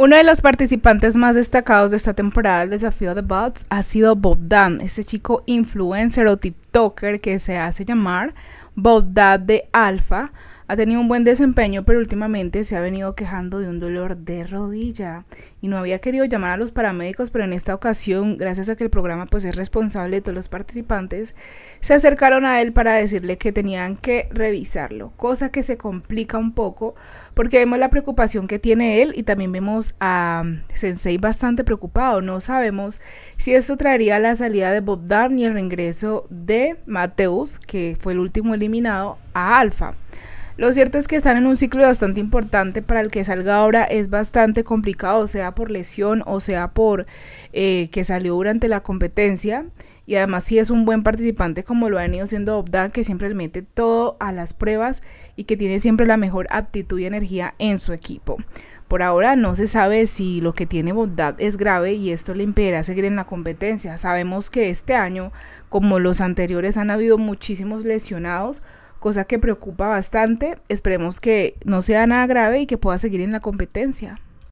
Uno de los participantes más destacados de esta temporada del desafío de Bots ha sido Bob ese chico influencer o TikToker que se hace llamar Bob de Alfa. Ha tenido un buen desempeño, pero últimamente se ha venido quejando de un dolor de rodilla y no había querido llamar a los paramédicos, pero en esta ocasión, gracias a que el programa pues es responsable de todos los participantes, se acercaron a él para decirle que tenían que revisarlo, cosa que se complica un poco porque vemos la preocupación que tiene él y también vemos a Sensei bastante preocupado, no sabemos si esto traería la salida de Bob Darn y el regreso de Mateus, que fue el último eliminado, a Alfa. Lo cierto es que están en un ciclo bastante importante para el que salga ahora es bastante complicado, sea por lesión o sea por eh, que salió durante la competencia. Y además si es un buen participante como lo ha venido siendo Dad, que siempre le mete todo a las pruebas y que tiene siempre la mejor aptitud y energía en su equipo. Por ahora no se sabe si lo que tiene Bondad es grave y esto le impedirá seguir en la competencia. Sabemos que este año, como los anteriores, han habido muchísimos lesionados, cosa que preocupa bastante. Esperemos que no sea nada grave y que pueda seguir en la competencia.